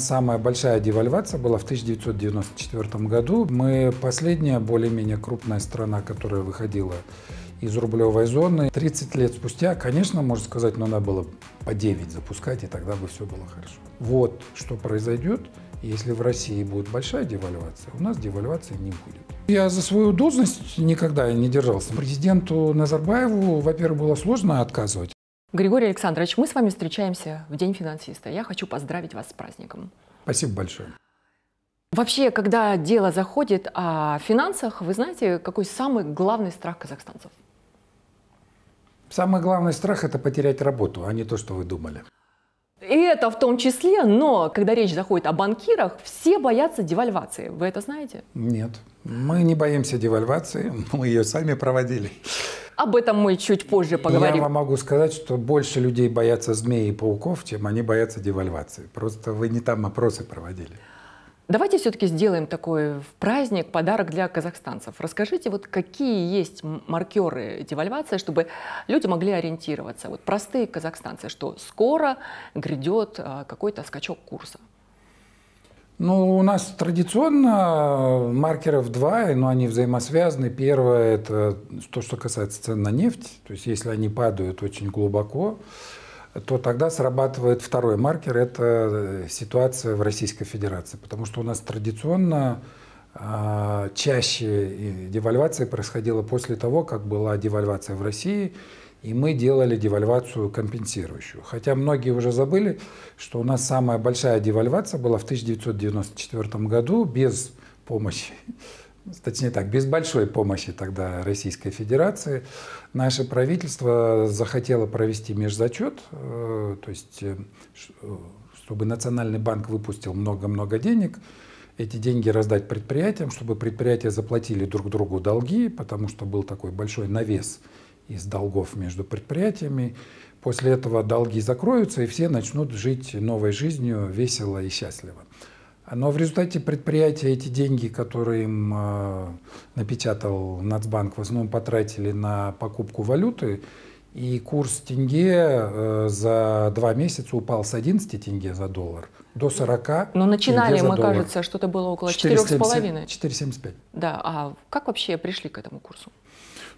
Самая большая девальвация была в 1994 году. Мы последняя более-менее крупная страна, которая выходила из рублевой зоны. 30 лет спустя, конечно, можно сказать, но надо было по 9 запускать, и тогда бы все было хорошо. Вот что произойдет, если в России будет большая девальвация, у нас девальвации не будет. Я за свою должность никогда не держался. Президенту Назарбаеву, во-первых, было сложно отказывать. Григорий Александрович, мы с вами встречаемся в День финансиста. Я хочу поздравить вас с праздником. Спасибо большое. Вообще, когда дело заходит о финансах, вы знаете, какой самый главный страх казахстанцев? Самый главный страх – это потерять работу, а не то, что вы думали. И это в том числе, но когда речь заходит о банкирах, все боятся девальвации. Вы это знаете? Нет. Мы не боимся девальвации, мы ее сами проводили. Об этом мы чуть позже поговорим. Я вам могу сказать, что больше людей боятся змей и пауков, чем они боятся девальвации. Просто вы не там опросы проводили. Давайте все-таки сделаем такой праздник, подарок для казахстанцев. Расскажите, вот какие есть маркеры девальвации, чтобы люди могли ориентироваться. Вот простые казахстанцы, что скоро грядет а, какой-то скачок курса. Ну, у нас традиционно маркеров два, но ну, они взаимосвязаны. Первое – это то, что касается цен на нефть. То есть если они падают очень глубоко, то тогда срабатывает второй маркер – это ситуация в Российской Федерации. Потому что у нас традиционно а, чаще девальвация происходила после того, как была девальвация в России – и мы делали девальвацию компенсирующую. Хотя многие уже забыли, что у нас самая большая девальвация была в 1994 году без помощи, точнее так, без большой помощи тогда Российской Федерации. Наше правительство захотело провести межзачет, э, то есть э, э, чтобы Национальный банк выпустил много-много денег, эти деньги раздать предприятиям, чтобы предприятия заплатили друг другу долги, потому что был такой большой навес – из долгов между предприятиями. После этого долги закроются, и все начнут жить новой жизнью весело и счастливо. Но в результате предприятия эти деньги, которые им а, напечатал Нацбанк, в основном потратили на покупку валюты, и курс тенге э, за два месяца упал с 11 тенге за доллар до 40. Но ну, начинали мы, доллар. кажется, что-то было около 4,5. 4,75. Да, а как вообще пришли к этому курсу?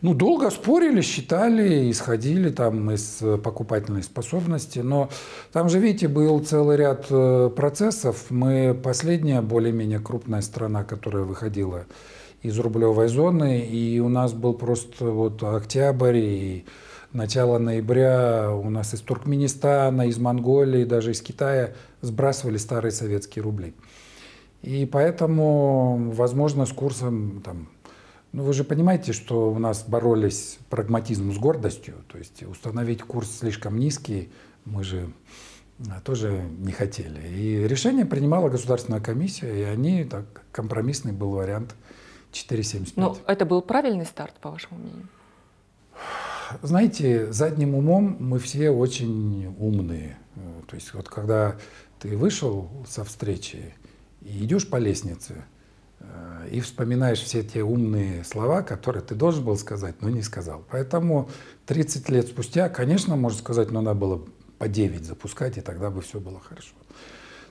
Ну, долго спорили, считали, исходили там из э, покупательной способности, но там же, видите, был целый ряд э, процессов. Мы последняя более-менее крупная страна, которая выходила из рублевой зоны, и у нас был просто вот октябрь и начало ноября у нас из Туркменистана, из Монголии, даже из Китая сбрасывали старые советские рубли. И поэтому, возможно, с курсом там, ну, вы же понимаете, что у нас боролись прагматизм с гордостью, то есть установить курс слишком низкий мы же а, тоже не хотели. И решение принимала Государственная комиссия, и они, так, компромиссный был вариант 4,75. Но это был правильный старт, по вашему мнению? Знаете, задним умом мы все очень умные. Э, то есть вот когда ты вышел со встречи и идешь по лестнице – и вспоминаешь все те умные слова, которые ты должен был сказать, но не сказал. Поэтому 30 лет спустя, конечно, можно сказать, но надо было по 9 запускать, и тогда бы все было хорошо.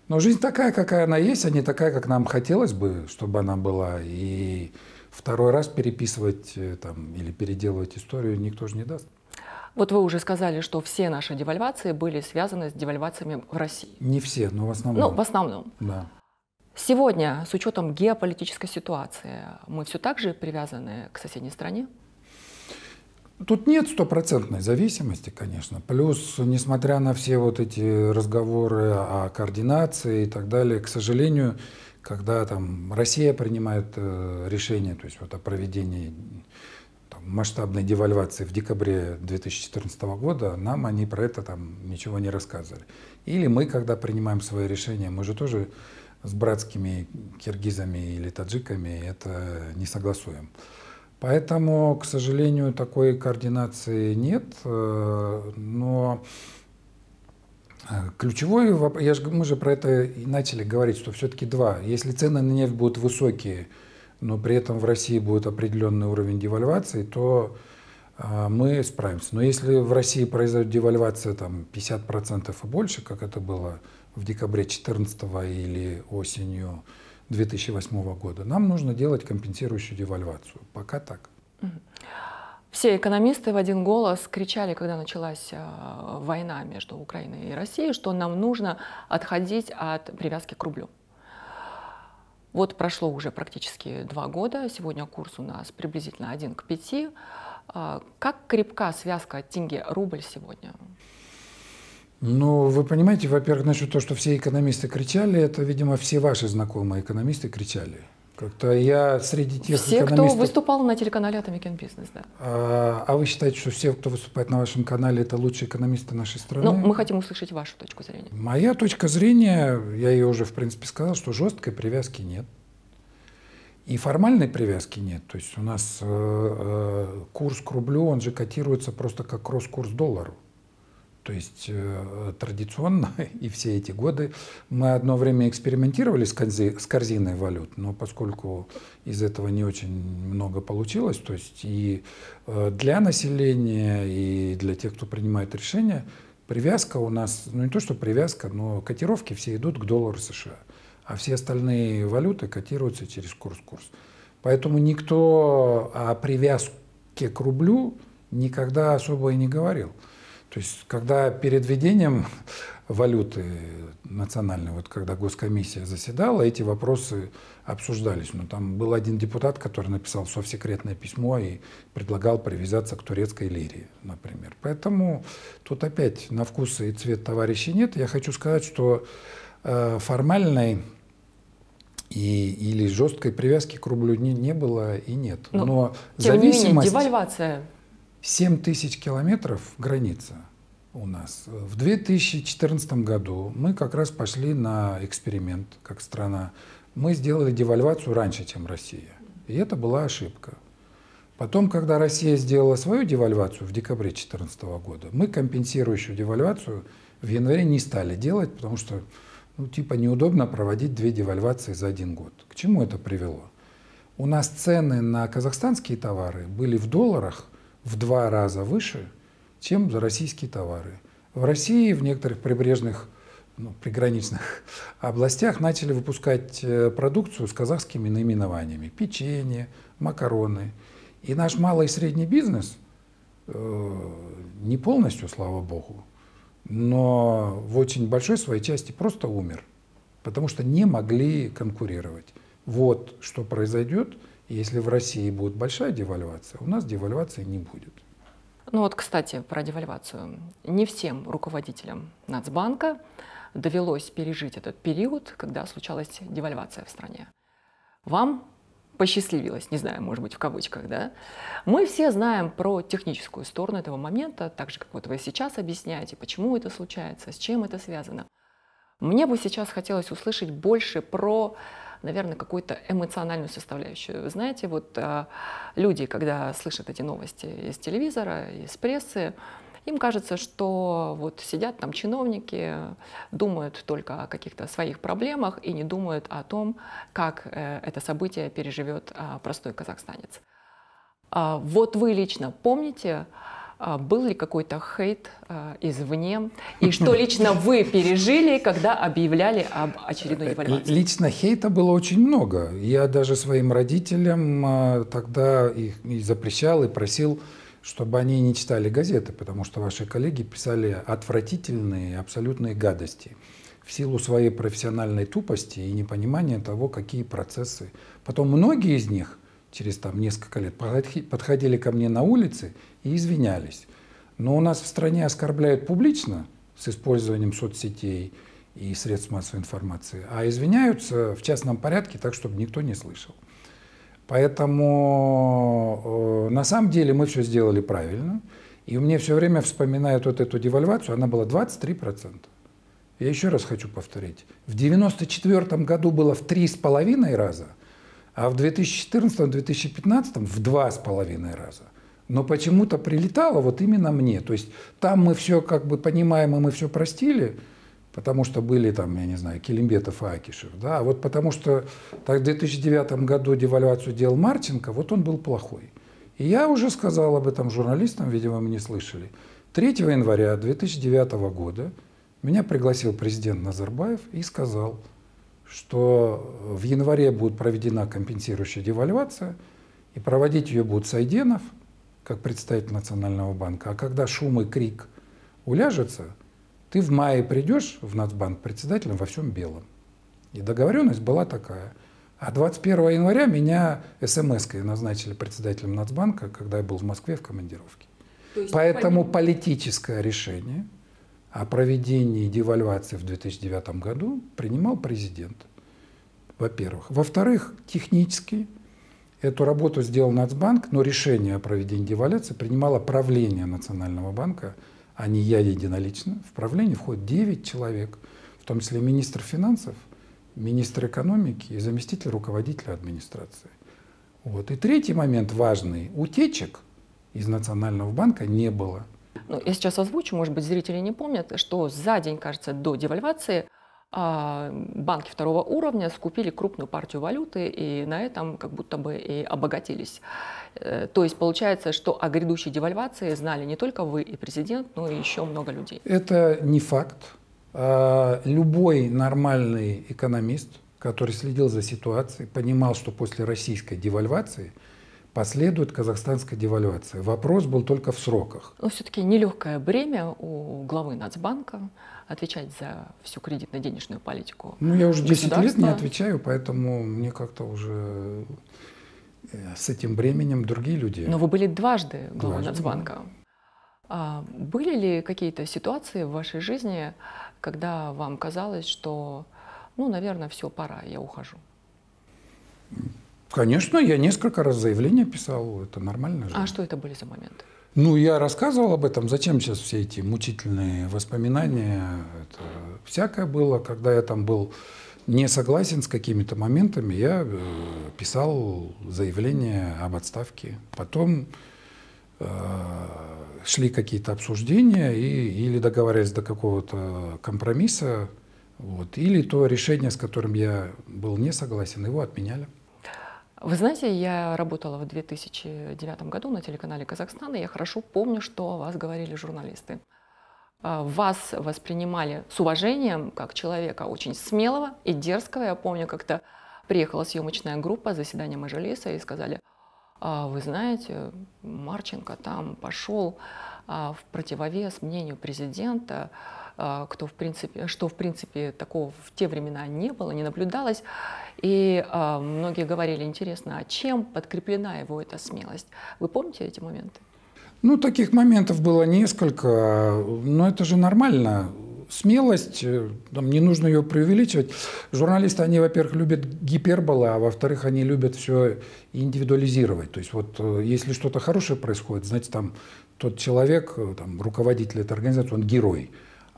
Но жизнь такая, какая она есть, а не такая, как нам хотелось бы, чтобы она была. И второй раз переписывать э, там, или переделывать историю никто же не даст. Вот вы уже сказали, что все наши девальвации были связаны с девальвациями в России. Не все, но в основном. Ну, в основном. Да. Сегодня, с учетом геополитической ситуации, мы все так же привязаны к соседней стране? Тут нет стопроцентной зависимости, конечно. Плюс, несмотря на все вот эти разговоры о координации и так далее, к сожалению, когда там Россия принимает э, решение, то есть вот о проведении там, масштабной девальвации в декабре 2014 года, нам они про это там ничего не рассказывали. Или мы, когда принимаем свои решения, мы же тоже с братскими киргизами или таджиками это не согласуем. Поэтому, к сожалению, такой координации нет, э, но э, ключевой вопрос, я же, мы же про это и начали говорить, что все-таки два. Если цены на нефть будут высокие, но при этом в России будет определенный уровень девальвации, то э, мы справимся. Но если в России произойдет девальвация там, 50% и больше, как это было в в декабре 2014 или осенью 2008 года. Нам нужно делать компенсирующую девальвацию. Пока так. Все экономисты в один голос кричали, когда началась э, война между Украиной и Россией, что нам нужно отходить от привязки к рублю. Вот прошло уже практически два года, сегодня курс у нас приблизительно один к пяти. Э, как крепка связка тенге-рубль сегодня? Ну, вы понимаете, во-первых, насчет того, что все экономисты кричали, это, видимо, все ваши знакомые экономисты кричали. Как-то я среди тех все, экономистов... Все, кто выступал на телеканале «Атамикен Бизнес», да. А, а вы считаете, что все, кто выступает на вашем канале, это лучшие экономисты нашей страны? Ну, мы хотим услышать вашу точку зрения. Моя точка зрения, я ее уже, в принципе, сказал, что жесткой привязки нет. И формальной привязки нет. То есть у нас э, э, курс к рублю, он же котируется просто как рост курс доллару. То есть э, традиционно и все эти годы мы одно время экспериментировали с, корзи, с корзиной валют, но поскольку из этого не очень много получилось, то есть и э, для населения, и для тех, кто принимает решения, привязка у нас, ну не то что привязка, но котировки все идут к доллару США, а все остальные валюты котируются через курс-курс. Поэтому никто о привязке к рублю никогда особо и не говорил. То есть, когда перед введением валюты национальной, вот когда госкомиссия заседала, эти вопросы обсуждались. Но там был один депутат, который написал совсекретное письмо и предлагал привязаться к турецкой лире, например. Поэтому тут опять на вкус и цвет товарищей нет. Я хочу сказать, что э, формальной и, или жесткой привязки к рублю не, не было и нет. Ну, Но, Но зависимость... Не менее, девальвация 7 тысяч километров граница у нас. В 2014 году мы как раз пошли на эксперимент как страна. Мы сделали девальвацию раньше, чем Россия. И это была ошибка. Потом, когда Россия сделала свою девальвацию в декабре 2014 года, мы компенсирующую девальвацию в январе не стали делать, потому что ну, типа неудобно проводить две девальвации за один год. К чему это привело? У нас цены на казахстанские товары были в долларах, в два раза выше, чем за российские товары. В России в некоторых прибрежных, ну, приграничных областях начали выпускать э, продукцию с казахскими наименованиями. Печенье, макароны. И наш малый и средний бизнес, э, не полностью, слава богу, но в очень большой своей части просто умер, потому что не могли конкурировать вот что произойдет, если в России будет большая девальвация, у нас девальвации не будет. Ну вот, кстати, про девальвацию. Не всем руководителям Нацбанка довелось пережить этот период, когда случалась девальвация в стране. Вам посчастливилось, не знаю, может быть, в кавычках, да? Мы все знаем про техническую сторону этого момента, так же, как вот вы сейчас объясняете, почему это случается, с чем это связано. Мне бы сейчас хотелось услышать больше про наверное, какую-то эмоциональную составляющую. Вы знаете, вот а, люди, когда слышат эти новости из телевизора, из прессы, им кажется, что вот сидят там чиновники, думают только о каких-то своих проблемах и не думают о том, как э, это событие переживет а, простой казахстанец. А, вот вы лично помните, а, был ли какой-то хейт а, извне, и что лично вы пережили, когда объявляли об очередной девальвации? Э, лично хейта было очень много. Я даже своим родителям а, тогда их и запрещал, и просил чтобы они не читали газеты, потому что ваши коллеги писали отвратительные, абсолютные гадости в силу своей профессиональной тупости и непонимания того, какие процессы. Потом многие из них через там несколько лет, подходили ко мне на улице и извинялись. Но у нас в стране оскорбляют публично с использованием соцсетей и средств массовой информации, а извиняются в частном порядке так, чтобы никто не слышал. Поэтому э, на самом деле мы все сделали правильно. И мне все время вспоминают вот эту девальвацию, она была 23%. Я еще раз хочу повторить. В 1994 году было в 3,5 раза – а в 2014-2015 в два с половиной раза. Но почему-то прилетало вот именно мне. То есть там мы все как бы понимаем, и мы все простили, потому что были там, я не знаю, Келимбетов и Акишев. Да? А вот потому что так, в 2009 году девальвацию делал Марченко, вот он был плохой. И я уже сказал об этом журналистам, видимо, мы не слышали. 3 января 2009 года меня пригласил президент Назарбаев и сказал – что в январе будет проведена компенсирующая девальвация, и проводить ее будет Сайденов, как представитель Национального банка. А когда шум и крик уляжется, ты в мае придешь в Нацбанк председателем во всем белом. И договоренность была такая. А 21 января меня смс назначили председателем Нацбанка, когда я был в Москве в командировке. Поэтому политическое решение – о проведении девальвации в 2009 году принимал президент, во-первых. Во-вторых, технически эту работу сделал Нацбанк, но решение о проведении девальвации принимало правление Национального банка, а не я единолично. В правление входит 9 человек, в том числе министр финансов, министр экономики и заместитель руководителя администрации. Вот. И третий момент важный. Утечек из Национального банка не было ну, я сейчас озвучу, может быть, зрители не помнят, что за день, кажется, до девальвации а, банки второго уровня скупили крупную партию валюты и на этом как будто бы и обогатились. Э, то есть получается, что о грядущей девальвации знали не только вы и президент, но и еще много людей. Это не факт. А, любой нормальный экономист, который следил за ситуацией, понимал, что после российской девальвации – последует казахстанская девальвация. Вопрос был только в сроках. Но все-таки нелегкое бремя у главы Нацбанка отвечать за всю кредитно-денежную политику. Ну, я уже 10 лет не отвечаю, поэтому мне как-то уже э, с этим бременем другие люди. Но вы были дважды главой дважды. Нацбанка. А были ли какие-то ситуации в вашей жизни, когда вам казалось, что, ну, наверное, все, пора, я ухожу? Конечно, я несколько раз заявление писал, это нормально же. А что это были за моменты? Ну, я рассказывал об этом. Зачем сейчас все эти мучительные воспоминания? Это всякое было. Когда я там был не согласен с какими-то моментами, я э, писал заявление об отставке. Потом э, шли какие-то обсуждения и, или договаривались до какого-то компромисса. Вот. Или то решение, с которым я был не согласен, его отменяли. Вы знаете, я работала в 2009 году на телеканале Казахстана, и я хорошо помню, что о вас говорили журналисты. А, вас воспринимали с уважением, как человека очень смелого и дерзкого. Я помню, как-то приехала съемочная группа заседание Мажилиса и сказали, а, вы знаете, Марченко там пошел а, в противовес мнению президента, а, кто в принципе, что в принципе такого в те времена не было, не наблюдалось. И а, многие говорили, интересно, а чем подкреплена его эта смелость? Вы помните эти моменты? Ну, таких моментов было несколько, но это же нормально. Смелость, э, там, не нужно ее преувеличивать. Журналисты, они, во-первых, любят гиперболы, а во-вторых, они любят все индивидуализировать. То есть вот э, если что-то хорошее происходит, знаете, там тот человек, э, там, руководитель этой организации, он герой.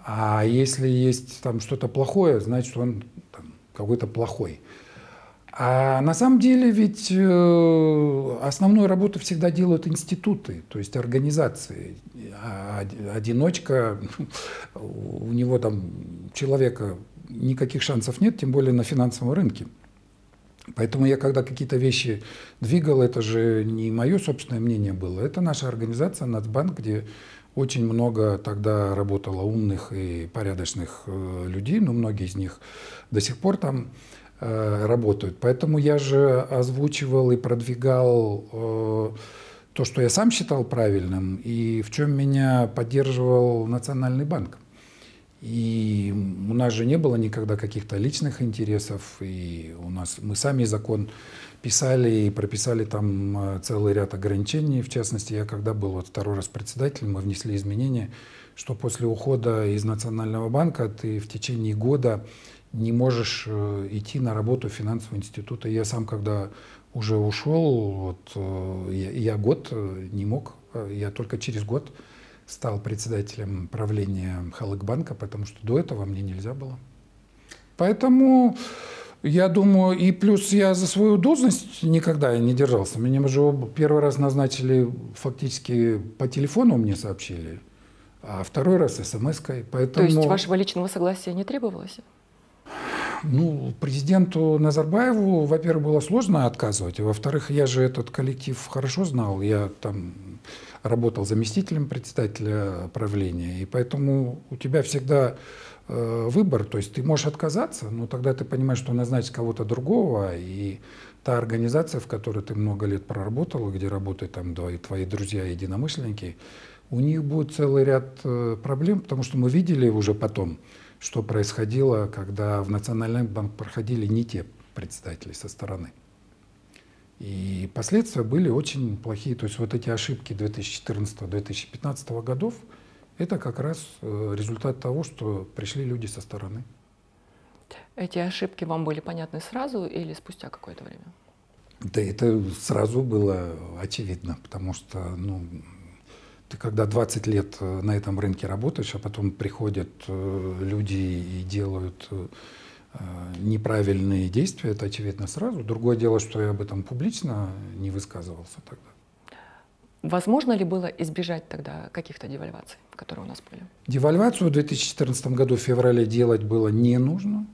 А если есть там что-то плохое, значит, он какой-то плохой. А на самом деле ведь э, основную работу всегда делают институты, то есть организации. А одиночка, у него там человека никаких шансов нет, тем более на финансовом рынке. Поэтому я когда какие-то вещи двигал, это же не мое собственное мнение было, это наша организация, Нацбанк, где очень много тогда работало умных и порядочных э, людей, но многие из них до сих пор там э, работают. Поэтому я же озвучивал и продвигал э, то, что я сам считал правильным, и в чем меня поддерживал Национальный банк. И у нас же не было никогда каких-то личных интересов, и у нас мы сами закон писали и прописали там э, целый ряд ограничений. В частности, я когда был вот второй раз председателем, мы внесли изменения, что после ухода из Национального банка ты в течение года не можешь э, идти на работу финансового института. Я сам, когда уже ушел, вот, э, я, я год не мог, я только через год стал председателем правления Халыкбанка, потому что до этого мне нельзя было. Поэтому я думаю, и плюс я за свою должность никогда не держался. Меня же первый раз назначили фактически по телефону мне сообщили, а второй раз смс-кой. Поэтому... То есть вашего личного согласия не требовалось? Ну, президенту Назарбаеву, во-первых, было сложно отказывать, а во-вторых, я же этот коллектив хорошо знал, я там работал заместителем председателя правления, и поэтому у тебя всегда э, выбор, то есть ты можешь отказаться, но тогда ты понимаешь, что назначить кого-то другого, и та организация, в которой ты много лет проработал, где работают там твои друзья единомышленники, у них будет целый ряд э, проблем, потому что мы видели уже потом, что происходило, когда в Национальный банк проходили не те председатели со стороны. И последствия были очень плохие. То есть вот эти ошибки 2014-2015 годов, это как раз э, результат того, что пришли люди со стороны. Эти ошибки вам были понятны сразу или спустя какое-то время? Да это сразу было очевидно, потому что, ну, ты когда 20 лет э, на этом рынке работаешь, а потом приходят э, люди и делают Э, неправильные действия, это очевидно сразу. Другое дело, что я об этом публично не высказывался тогда. Возможно ли было избежать тогда каких-то девальваций, которые у нас были? Девальвацию в 2014 году в феврале делать было не нужно.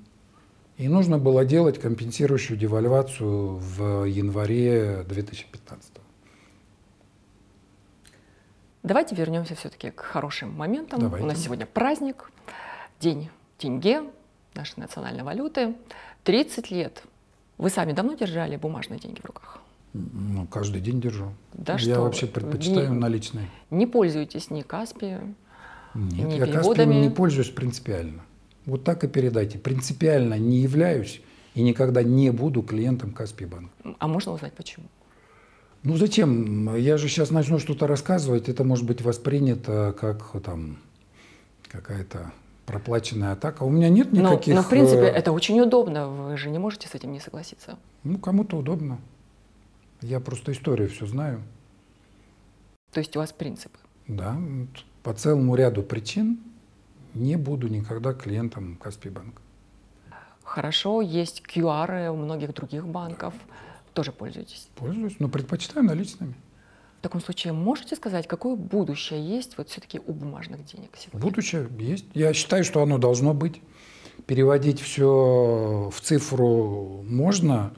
И нужно было делать компенсирующую девальвацию в январе 2015. Давайте вернемся все-таки к хорошим моментам. Давайте. У нас сегодня праздник, день тенге, нашей национальной валюты. 30 лет. Вы сами давно держали бумажные деньги в руках? Ну, каждый день держу. Да Я что вообще предпочитаю не, наличные. Не пользуетесь ни Каспи, Нет, ни я переводами? Каспи не пользуюсь принципиально. Вот так и передайте. Принципиально не являюсь и никогда не буду клиентом Каспи банка. А можно узнать почему? Ну зачем? Я же сейчас начну что-то рассказывать, это может быть воспринято как там какая-то проплаченная атака. У меня нет никаких... Ну, но, но в принципе, э, это очень удобно. Вы же не можете с этим не согласиться. Ну, кому-то удобно. Я просто историю все знаю. То есть у вас принципы? Да. По целому ряду причин не буду никогда клиентом Каспийбанка. Хорошо, есть QR у многих других банков. Да. Тоже пользуетесь? Пользуюсь, но предпочитаю наличными. В таком случае можете сказать, какое будущее есть вот все-таки у бумажных денег сегодня? Будущее есть. Я считаю, что оно должно быть. Переводить все в цифру можно,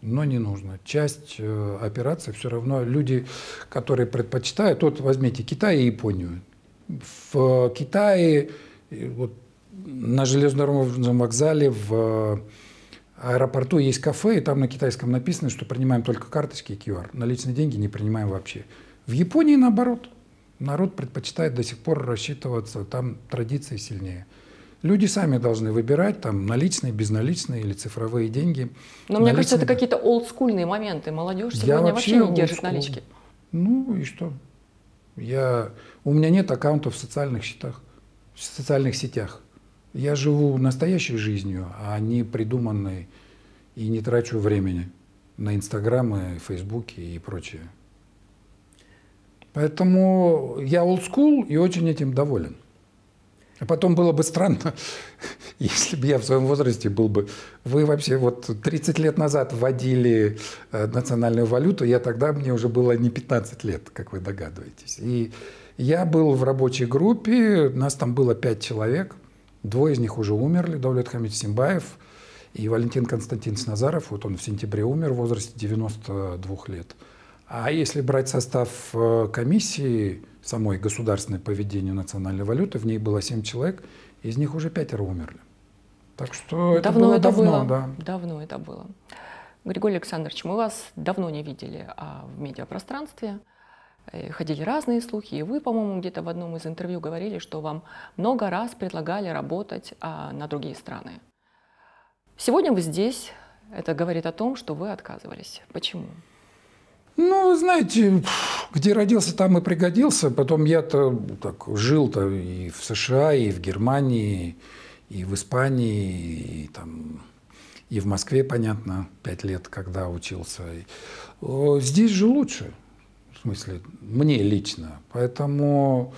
но не нужно. Часть э, операций все равно люди, которые предпочитают, вот возьмите Китай и Японию. В э, Китае вот, на железнодорожном вокзале в э, аэропорту есть кафе, и там на китайском написано, что принимаем только карточки и QR. Наличные деньги не принимаем вообще. В Японии наоборот. Народ предпочитает до сих пор рассчитываться, там традиции сильнее. Люди сами должны выбирать там наличные, безналичные или цифровые деньги. Но наличные. мне кажется, это какие-то олдскульные моменты. Молодежь сегодня Я вообще, вообще не держит олдскул. налички. Ну и что? Я... У меня нет аккаунтов в социальных счетах, в социальных сетях. Я живу настоящей жизнью, а не придуманной, и не трачу времени на Инстаграмы, Фейсбуки и прочее. Поэтому я Old School и очень этим доволен. А потом было бы странно, если бы я в своем возрасте был бы... Вы вообще вот 30 лет назад вводили э, национальную валюту, я тогда, мне уже было не 15 лет, как вы догадываетесь. И я был в рабочей группе, нас там было 5 человек – Двое из них уже умерли, Давлет Хамид Симбаев и Валентин Константинович Назаров. Вот он в сентябре умер в возрасте 92 лет. А если брать состав э, комиссии самой государственной по ведению национальной валюты, в ней было 7 человек, из них уже пятеро умерли. Так что это давно было это давно, было. да. Давно это было. Григорий Александрович, мы вас давно не видели а в медиапространстве. Э, ходили разные слухи, и вы, по-моему, где-то в одном из интервью говорили, что вам много раз предлагали работать а, на другие страны. Сегодня вы здесь, это говорит о том, что вы отказывались. Почему? Ну, знаете, где родился, там и пригодился. Потом я-то ну, так жил-то и в США, и в Германии, и в Испании, и там и в Москве, понятно, пять лет, когда учился. Э, здесь же лучше в смысле, мне лично. Поэтому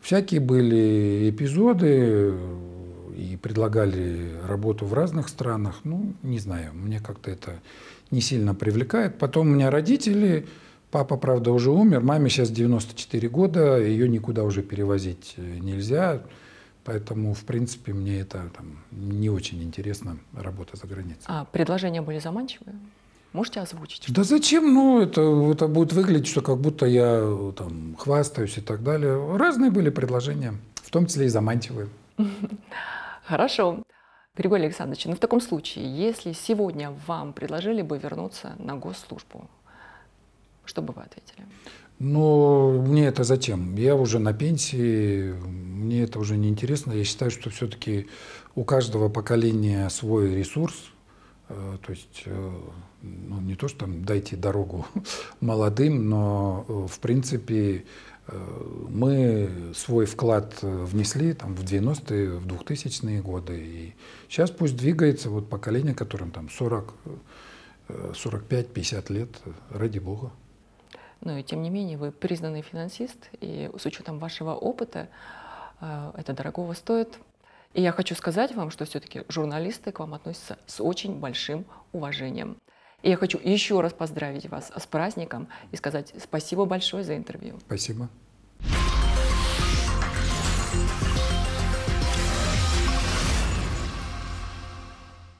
всякие были эпизоды э, и предлагали работу в разных странах. Ну, не знаю, мне как-то это не сильно привлекает. Потом у меня родители, папа, правда, уже умер, маме сейчас 94 года, ее никуда уже перевозить э, нельзя. Поэтому, в принципе, мне это там, не очень интересно, работа за границей. А предложения были заманчивые? Можете озвучить? Да зачем? Ну, это, это будет выглядеть, что как будто я там хвастаюсь и так далее. Разные были предложения, в том числе и заманчивые. Хорошо. Григорий Александрович, ну в таком случае, если сегодня вам предложили бы вернуться на госслужбу, что бы вы ответили? Ну мне это зачем? Я уже на пенсии, мне это уже не интересно. Я считаю, что все-таки у каждого поколения свой ресурс, Э, то есть, э, ну, не то, что там дайте дорогу молодым, но, э, в принципе, мы свой вклад внесли там, в 90-е, в 2000-е годы. И сейчас пусть двигается вот поколение, которым там 40, 45-50 лет, ради бога. Ну и тем не менее вы признанный финансист, и с учетом вашего опыта это дорогого стоит. И я хочу сказать вам, что все-таки журналисты к вам относятся с очень большим уважением. И я хочу еще раз поздравить вас с праздником и сказать спасибо большое за интервью. Спасибо.